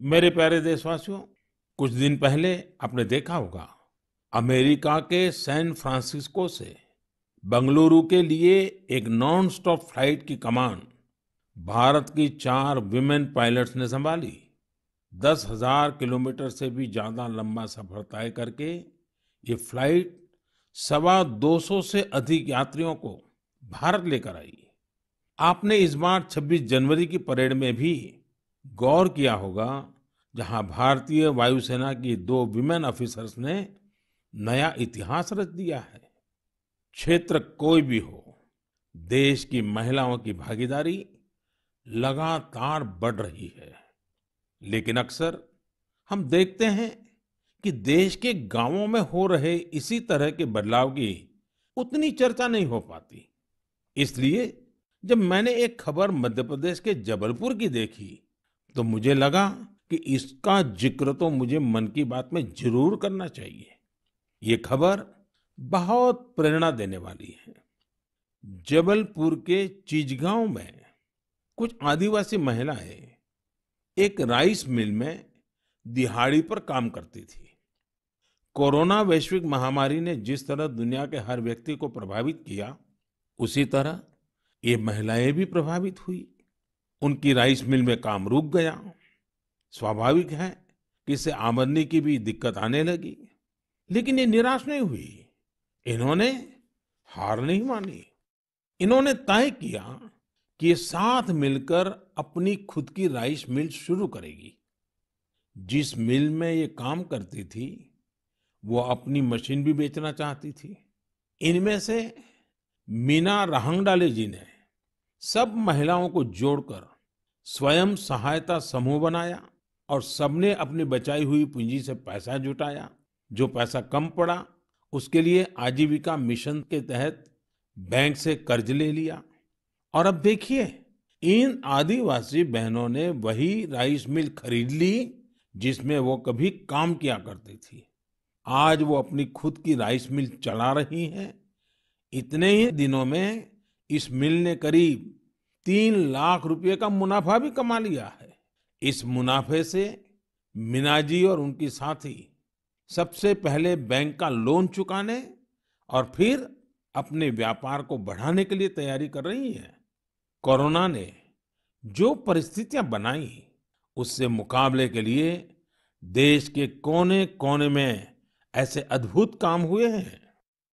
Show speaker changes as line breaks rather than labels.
मेरे प्यारे देशवासियों कुछ दिन पहले आपने देखा होगा अमेरिका के सैन फ्रांसिस्को से बंगलुरु के लिए एक नॉन स्टॉप फ्लाइट की कमान भारत की चार विमेन पायलट्स ने संभाली दस हजार किलोमीटर से भी ज्यादा लंबा सफर तय करके ये फ्लाइट सवा दो सौ से अधिक यात्रियों को भारत लेकर आई आपने इस बार 26 जनवरी की परेड में भी गौर किया होगा जहां भारतीय वायुसेना की दो विमेन ऑफिसर्स ने नया इतिहास रच दिया है क्षेत्र कोई भी हो देश की महिलाओं की भागीदारी लगातार बढ़ रही है लेकिन अक्सर हम देखते हैं कि देश के गांवों में हो रहे इसी तरह के बदलाव की उतनी चर्चा नहीं हो पाती इसलिए जब मैंने एक खबर मध्य प्रदेश के जबलपुर की देखी तो मुझे लगा कि इसका जिक्र तो मुझे मन की बात में जरूर करना चाहिए ये खबर बहुत प्रेरणा देने वाली है जबलपुर के चीजगांव में कुछ आदिवासी महिलाएं एक राइस मिल में दिहाड़ी पर काम करती थी कोरोना वैश्विक महामारी ने जिस तरह दुनिया के हर व्यक्ति को प्रभावित किया उसी तरह ये महिलाएं भी प्रभावित हुई उनकी राइस मिल में काम रुक गया स्वाभाविक है कि इससे आमदनी की भी दिक्कत आने लगी लेकिन ये निराश नहीं हुई इन्होंने हार नहीं मानी इन्होंने तय किया कि ये साथ मिलकर अपनी खुद की राइस मिल शुरू करेगी जिस मिल में ये काम करती थी वो अपनी मशीन भी बेचना चाहती थी इनमें से मीना राहंगडाले जी ने सब महिलाओं को जोड़कर स्वयं सहायता समूह बनाया और सबने अपनी बचाई हुई पूंजी से पैसा जुटाया जो पैसा कम पड़ा उसके लिए आजीविका मिशन के तहत बैंक से कर्ज ले लिया और अब देखिए इन आदिवासी बहनों ने वही राइस मिल खरीद ली जिसमें वो कभी काम किया करती थी आज वो अपनी खुद की राइस मिल चला रही हैं इतने ही दिनों में इस मिल ने करीब तीन लाख रुपए का मुनाफा भी कमा लिया है इस मुनाफे से मीना जी और उनकी साथी सबसे पहले बैंक का लोन चुकाने और फिर अपने व्यापार को बढ़ाने के लिए तैयारी कर रही है कोरोना ने जो परिस्थितियां बनाई उससे मुकाबले के लिए देश के कोने कोने में ऐसे अद्भुत काम हुए हैं